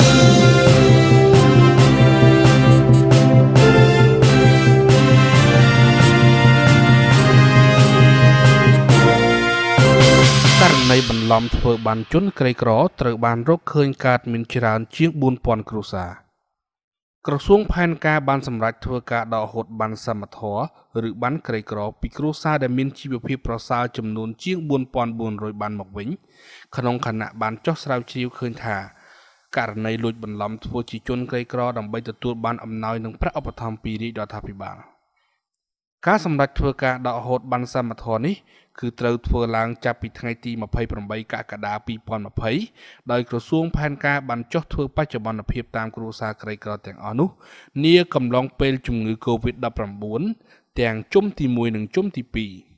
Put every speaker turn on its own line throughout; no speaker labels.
ករណីបន្លំធ្វើបានជនក្រីក្រ ត្រូវបានរកឃើញកើតមានច្រើនជាង4000គ្រួសារក្រសួង ផែនការ បានសម្រេចធ្វើការដកហូត បាន សមត្ថៈឬបានក្រីក្រពីគ្រួសារដែលមានជីវភាពប្រសើរចំនួនជាង4400បានមកវិញក្នុងខណៈបានចោះស្រាវជ្រាវឃើញថាករណីលួចបន្លំធ្វើជាជនក្រីក្រដើម្បីទទួលបានអំណោយនិងប្រាក់ឧបត្ថម្ភពីរាជរដ្ឋាភិបាលការសម្រេចធ្វើការដកហូតបានសមត្ថនេះគឺត្រូវធ្វើឡើងចាប់ពីថ្ងៃទី28កក្កដា2020ដោយក្រសួងផែនការបានចុះធ្វើបច្ចុប្បន្នភាពតាមគ្រួសារក្រីក្រទាំងអស់នោះនាកំឡុងពេលជំងឺ Covid-19 ទាំងជុំទី1និងជុំទី2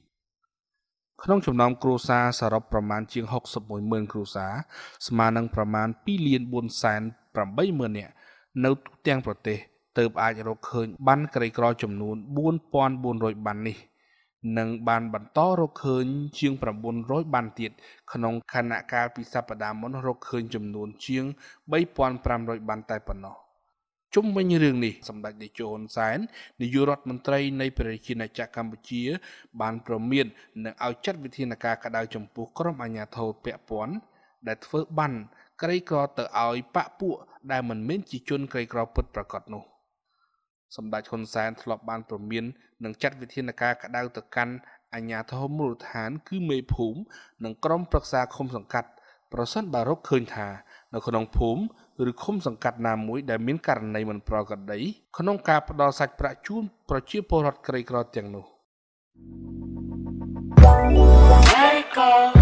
ក្នុងចំណោមគ្រួសារសរុបប្រមាណជាង61ម៉ឺនគ្រួសារស្មើនឹងប្រមាណ2លាន4សែន80ម៉ឺននាក់នៅទូទាំង ប្រទេសទើបអាចរកឃើញបានក្រីក្រចំនួន4400បាននេះនឹងបានបន្តរកឃើញ ជាង900បានទៀត ក្នុងខណៈកាលពីសប្តាហ៍មុនរកឃើញចំនួនជាង3500បានតែប៉ុណ្ណោះ។ជុំវិញរឿងនេះសម្ដេចតេជោហ៊ុនសែននាយករដ្ឋមន្ត្រីនៃប្រជាជាតិកម្ពុជាបានប្រមាននឹងឲ្យចាត់វិធានការក្តៅចំពោះក្រុមអាជ្ញាធរពាក់ព័ន្ធដែលធ្វើបានក្រីក្រទៅឲ្យបាក់ពួកដែលមិនមែនជាជនក្រីក្រពិតប្រាកដនោះសម្ដេចហ៊ុនសែនធ្លាប់បាន ប្រមាននឹងចាត់វិធានការក្តៅទៅកាន់អាជ្ញាធរមូលដ្ឋានគឺមេភូមិនិងក្រុមប្រឹក្សាឃុំសង្កាត់ ប្រសិនបើរកឃើញថានៅក្នុងភូមិឬឃុំសង្កាត់ណាមួយដែលមានករណីមិនប្រក្រតីក្នុងការផ្ដល់សាច់ប្រាក់ជូនប្រជាពលរដ្ឋក្រីក្រទាំងនោះ។